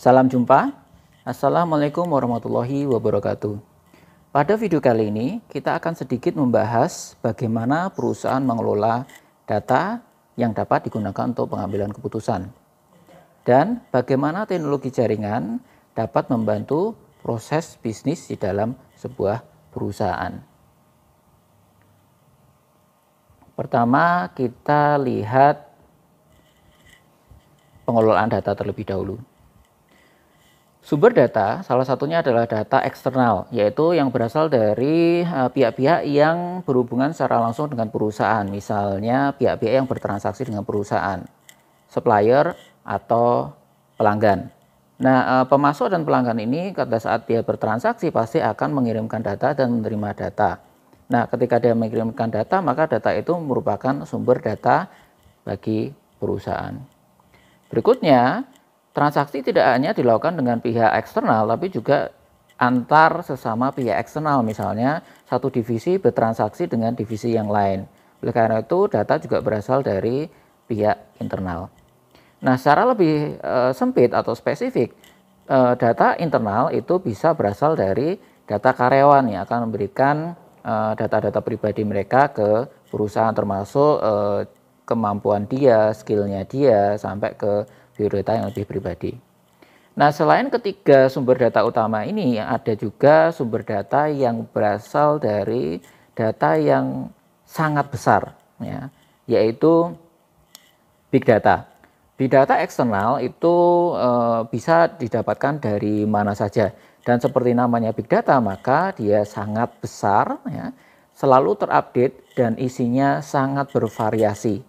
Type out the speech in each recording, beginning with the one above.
Salam jumpa. Assalamualaikum warahmatullahi wabarakatuh. Pada video kali ini, kita akan sedikit membahas bagaimana perusahaan mengelola data yang dapat digunakan untuk pengambilan keputusan dan bagaimana teknologi jaringan dapat membantu proses bisnis di dalam sebuah perusahaan. Pertama, kita lihat pengelolaan data terlebih dahulu. Sumber data salah satunya adalah data eksternal, yaitu yang berasal dari eh, pihak-pihak yang berhubungan secara langsung dengan perusahaan, misalnya pihak-pihak yang bertransaksi dengan perusahaan, supplier atau pelanggan. Nah, eh, pemasok dan pelanggan ini pada saat dia bertransaksi pasti akan mengirimkan data dan menerima data. Nah, ketika dia mengirimkan data, maka data itu merupakan sumber data bagi perusahaan. Berikutnya, transaksi tidak hanya dilakukan dengan pihak eksternal, tapi juga antar sesama pihak eksternal. Misalnya satu divisi bertransaksi dengan divisi yang lain. Oleh karena itu data juga berasal dari pihak internal. Nah, secara lebih e, sempit atau spesifik, e, data internal itu bisa berasal dari data karyawan yang akan memberikan eh, data-data pribadi mereka ke perusahaan termasuk kemampuan dia, skillnya dia, sampai ke biodata yang lebih pribadi. Nah, selain ketiga sumber data utama ini, ada juga sumber data yang berasal dari data yang sangat besar, ya, yaitu big data. Big data eksternal itu e, bisa didapatkan dari mana saja, dan seperti namanya big data, maka dia sangat besar, ya, selalu terupdate, dan isinya sangat bervariasi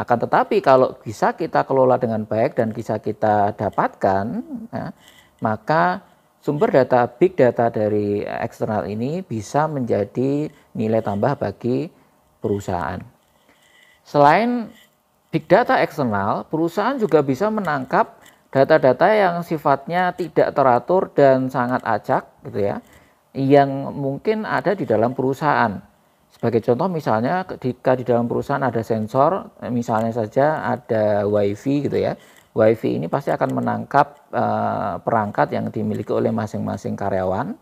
akan tetapi kalau bisa kita kelola dengan baik dan bisa kita dapatkan, ya, maka sumber data big data dari eksternal ini bisa menjadi nilai tambah bagi perusahaan. Selain big data eksternal, perusahaan juga bisa menangkap data-data yang sifatnya tidak teratur dan sangat acak gitu ya, yang mungkin ada di dalam perusahaan. Sebagai contoh misalnya ketika di dalam perusahaan ada sensor, eh, misalnya saja ada wifi gitu ya. Wifi ini pasti akan menangkap uh, perangkat yang dimiliki oleh masing-masing karyawan.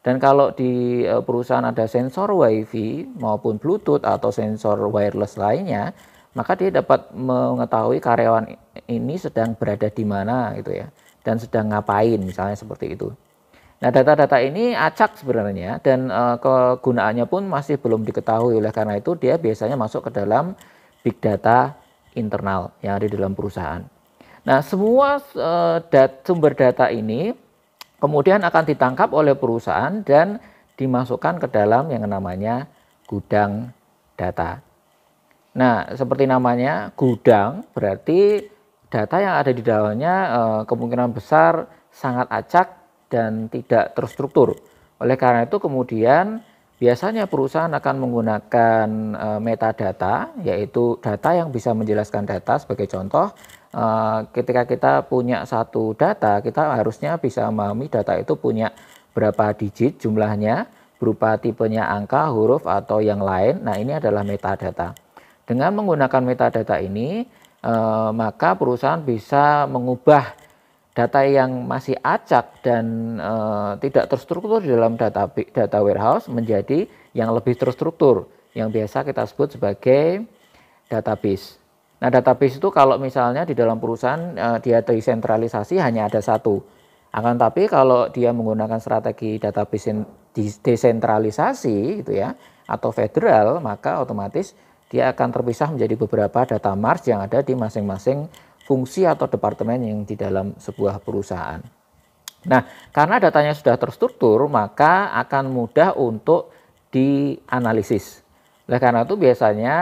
Dan kalau di uh, perusahaan ada sensor wifi maupun bluetooth atau sensor wireless lainnya, maka dia dapat mengetahui karyawan ini sedang berada di mana gitu ya dan sedang ngapain misalnya seperti itu. Nah, data-data ini acak sebenarnya dan uh, kegunaannya pun masih belum diketahui. Oleh karena itu, dia biasanya masuk ke dalam big data internal yang ada di dalam perusahaan. Nah, semua uh, dat sumber data ini kemudian akan ditangkap oleh perusahaan dan dimasukkan ke dalam yang namanya gudang data. Nah, seperti namanya gudang berarti data yang ada di dalamnya uh, kemungkinan besar sangat acak dan tidak terstruktur. Oleh karena itu kemudian biasanya perusahaan akan menggunakan e, metadata yaitu data yang bisa menjelaskan data sebagai contoh e, ketika kita punya satu data kita harusnya bisa memahami data itu punya berapa digit jumlahnya berupa tipenya angka, huruf atau yang lain. Nah, ini adalah metadata. Dengan menggunakan metadata ini e, maka perusahaan bisa mengubah data yang masih acak dan uh, tidak terstruktur di dalam data data warehouse menjadi yang lebih terstruktur yang biasa kita sebut sebagai database. Nah, database itu kalau misalnya di dalam perusahaan uh, dia desentralisasi hanya ada satu. Akan tapi kalau dia menggunakan strategi database desentralisasi gitu ya atau federal, maka otomatis dia akan terpisah menjadi beberapa data mars yang ada di masing-masing fungsi atau departemen yang di dalam sebuah perusahaan. Nah, karena datanya sudah terstruktur, maka akan mudah untuk dianalisis. Oleh karena itu biasanya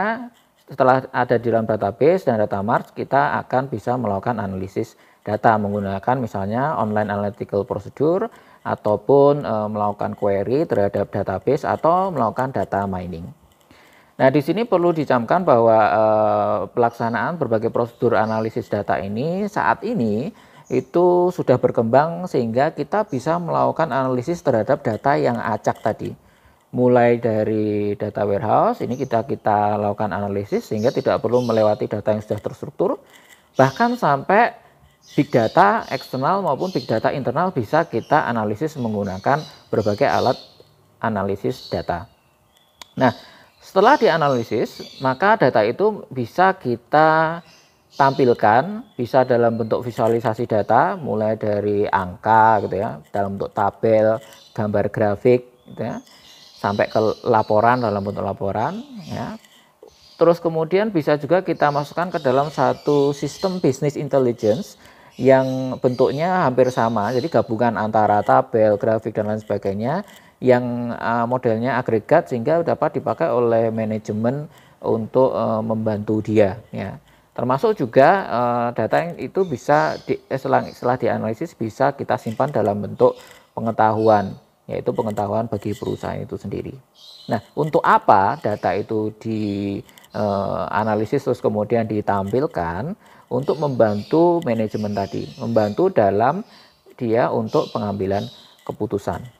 setelah ada di dalam database dan data mart, kita akan bisa melakukan analisis data menggunakan misalnya online analytical procedure ataupun eh, melakukan query terhadap database atau melakukan data mining. Nah, di sini perlu dicamkan bahwa eh, pelaksanaan berbagai prosedur analisis data ini saat ini itu sudah berkembang sehingga kita bisa melakukan analisis terhadap data yang acak tadi. Mulai dari data warehouse ini kita kita lakukan analisis sehingga tidak perlu melewati data yang sudah terstruktur bahkan sampai big data eksternal maupun big data internal bisa kita analisis menggunakan berbagai alat analisis data. Nah, setelah dianalisis, maka data itu bisa kita tampilkan bisa dalam bentuk visualisasi data mulai dari angka gitu ya, dalam bentuk tabel, gambar grafik gitu ya, sampai ke laporan dalam bentuk laporan ya. Terus kemudian bisa juga kita masukkan ke dalam satu sistem business intelligence yang bentuknya hampir sama, jadi gabungan antara tabel, grafik dan lain sebagainya yang uh, modelnya agregat sehingga dapat dipakai oleh manajemen untuk uh, membantu dia ya termasuk juga uh, data yang itu bisa di, setelah, setelah dianalisis bisa kita simpan dalam bentuk pengetahuan yaitu pengetahuan bagi perusahaan itu sendiri. Nah, untuk apa data itu dianalisis uh, terus kemudian ditampilkan untuk membantu manajemen tadi, membantu dalam dia untuk pengambilan keputusan.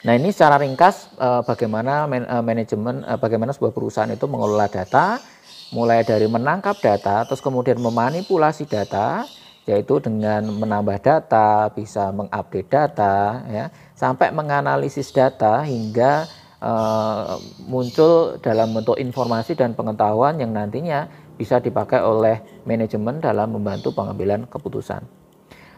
Nah ini secara ringkas uh, bagaimana man, uh, eh, manajemen, uh, bagaimana sebuah perusahaan itu mengelola data, mulai dari menangkap data, terus kemudian memanipulasi data, yaitu dengan menambah data, bisa mengupdate data, ya, sampai menganalisis data hingga muncul dalam bentuk informasi dan pengetahuan yang nantinya bisa dipakai oleh manajemen dalam membantu pengambilan keputusan.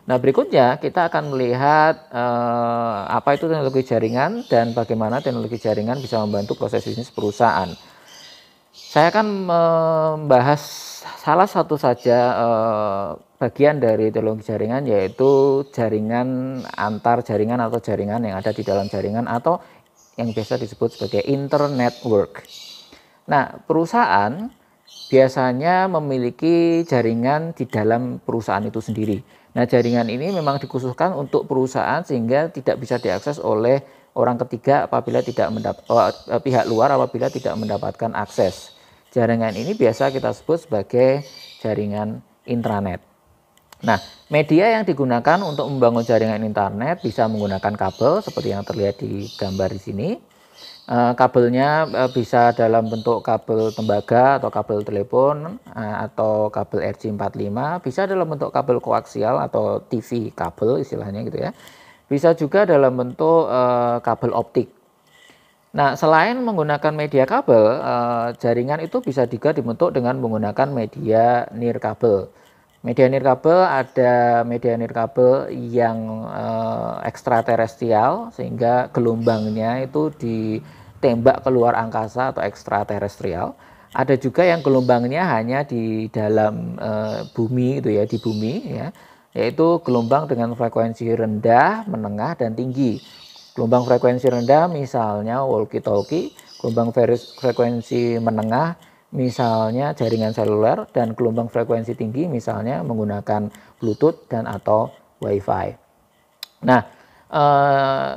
Nah, berikutnya kita akan melihat uh, apa itu teknologi jaringan dan bagaimana teknologi jaringan bisa membantu proses bisnis perusahaan. Saya akan membahas salah satu saja uh, bagian dari teknologi jaringan yaitu jaringan antar jaringan atau jaringan yang ada di dalam jaringan atau yang biasa disebut sebagai internet work. Nah, perusahaan biasanya memiliki jaringan di dalam perusahaan itu sendiri Nah, jaringan ini memang dikhususkan untuk perusahaan sehingga tidak bisa diakses oleh orang ketiga apabila tidak mendapat oh, eh, eh, pihak luar apabila tidak mendapatkan akses. Jaringan ini biasa kita sebut sebagai jaringan intranet. Nah, media yang digunakan untuk membangun jaringan internet bisa menggunakan kabel seperti yang terlihat di gambar di sini Eh, kabelnya eh, bisa dalam bentuk kabel tembaga atau kabel telepon eh, atau kabel RJ45, bisa dalam bentuk kabel koaksial atau TV kabel istilahnya gitu ya. Bisa juga dalam bentuk kabel optik. Nah, selain menggunakan media kabel, jaringan itu bisa juga dibentuk dengan menggunakan media nir kabel. Media nirkabel ada media nirkabel yang uh, ekstraterestrial sehingga gelombangnya itu ditembak keluar angkasa atau ekstraterestrial. Ada juga yang gelombangnya hanya di dalam uh, bumi itu ya, di bumi ya, yaitu gelombang dengan frekuensi rendah, menengah dan tinggi. Gelombang frekuensi rendah misalnya walkie-talkie, gelombang frekuensi menengah misalnya jaringan seluler dan gelombang frekuensi tinggi misalnya menggunakan Bluetooth dan atau WiFi. Nah, eh,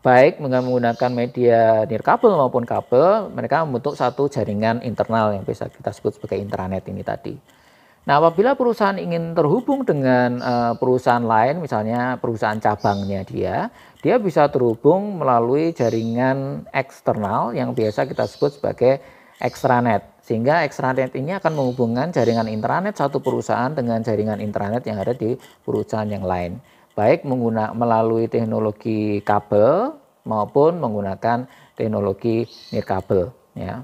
baik menggunakan media nirkabel maupun kabel, mereka membentuk satu jaringan internal yang bisa kita sebut sebagai intranet ini tadi. Nah, apabila perusahaan ingin terhubung dengan eh, perusahaan lain, misalnya perusahaan cabangnya dia, dia bisa terhubung melalui jaringan eksternal yang biasa kita sebut sebagai extranet. Sehingga extranet ini akan menghubungkan jaringan intranet satu perusahaan dengan jaringan intranet yang ada di perusahaan yang lain. Baik menggunakan melalui teknologi kabel maupun menggunakan teknologi nirkabel ya.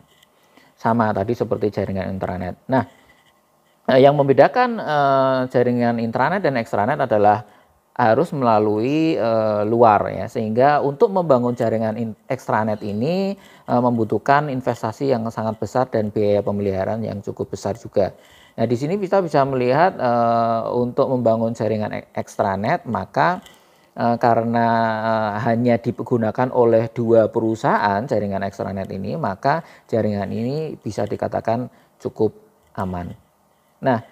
Sama tadi seperti jaringan intranet. Nah, eh, yang membedakan uh, jaringan intranet dan extranet adalah harus melalui uh, luar ya sehingga untuk membangun jaringan in, extranet ini uh, membutuhkan investasi yang sangat besar dan biaya pemeliharaan yang cukup besar juga. Nah di sini kita bisa melihat uh, untuk membangun jaringan e-, extranet maka uh, karena uh, hanya digunakan oleh dua perusahaan jaringan extranet ini maka jaringan ini bisa dikatakan cukup aman. Nah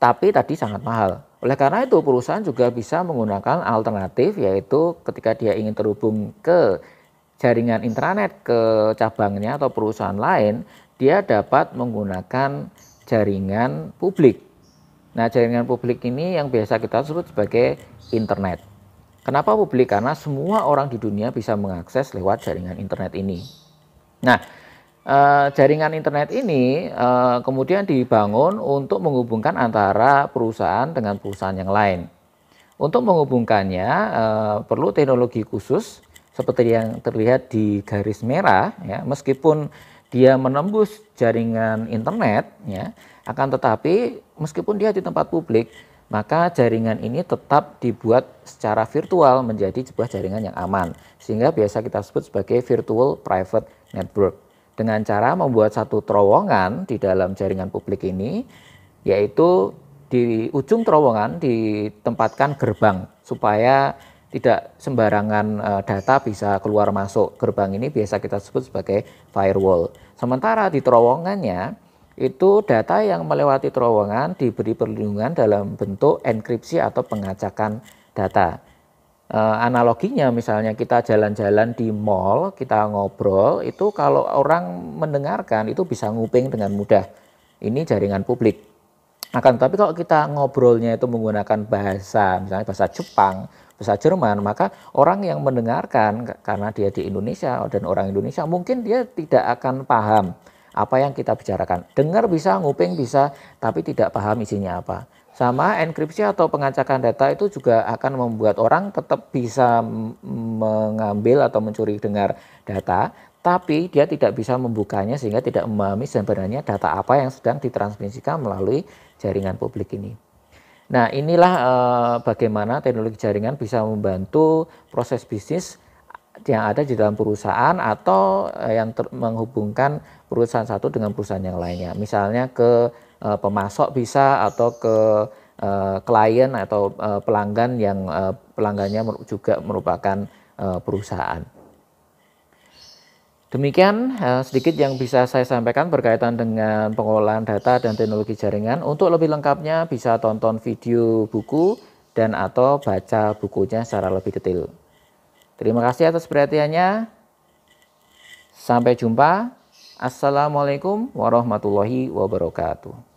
tapi tadi sangat mahal oleh karena itu perusahaan juga bisa menggunakan alternatif yaitu ketika dia ingin terhubung ke jaringan intranet ke cabangnya atau perusahaan lain, dia dapat menggunakan jaringan publik. Nah, jaringan publik ini yang biasa kita sebut sebagai internet. Kenapa publik? Karena semua orang di dunia bisa mengakses lewat jaringan internet ini. Nah, Eh, jaringan internet ini uh, kemudian dibangun untuk menghubungkan antara perusahaan dengan perusahaan yang lain. Untuk menghubungkannya uh, perlu teknologi khusus seperti yang terlihat di garis merah ya, meskipun dia menembus jaringan internet ya, akan tetapi meskipun dia di tempat publik maka jaringan ini tetap dibuat secara virtual menjadi sebuah jaringan yang aman sehingga biasa kita sebut sebagai virtual private network dengan cara membuat satu terowongan di dalam jaringan publik ini, yaitu di ujung terowongan ditempatkan gerbang supaya tidak sembarangan e, data bisa keluar masuk. Gerbang ini biasa kita sebut sebagai firewall. Sementara di terowongannya, itu data yang melewati terowongan diberi perlindungan dalam bentuk enkripsi atau pengacakan data uh, analoginya misalnya kita jalan-jalan di mall, kita ngobrol, itu kalau orang mendengarkan itu bisa nguping dengan mudah. Ini jaringan publik. Akan tetapi kalau kita ngobrolnya itu menggunakan bahasa, misalnya bahasa Jepang, bahasa Jerman, maka orang yang mendengarkan karena dia di Indonesia dan orang Indonesia mungkin dia tidak akan paham apa yang kita bicarakan. Dengar bisa, nguping bisa, tapi tidak paham isinya apa. Sama enkripsi atau pengacakan data itu juga akan membuat orang tetap bisa mengambil atau mencuri dengar data, tapi dia tidak bisa membukanya sehingga tidak memahami sebenarnya data apa yang sedang ditransmisikan melalui jaringan publik ini. Nah, inilah eh, bagaimana teknologi jaringan bisa membantu proses bisnis yang ada di dalam perusahaan atau eh, yang menghubungkan perusahaan satu dengan perusahaan yang lainnya. Misalnya ke uh, pemasok bisa atau ke uh, klien atau uh, pelanggan yang uh, pelanggannya juga merupakan uh, perusahaan. Demikian uh, sedikit yang bisa saya sampaikan berkaitan dengan pengelolaan data dan teknologi jaringan. Untuk lebih lengkapnya bisa tonton video buku dan atau baca bukunya secara lebih detail. Terima kasih atas perhatiannya. Sampai jumpa. Assalamualaikum warahmatullahi wabarakatuh.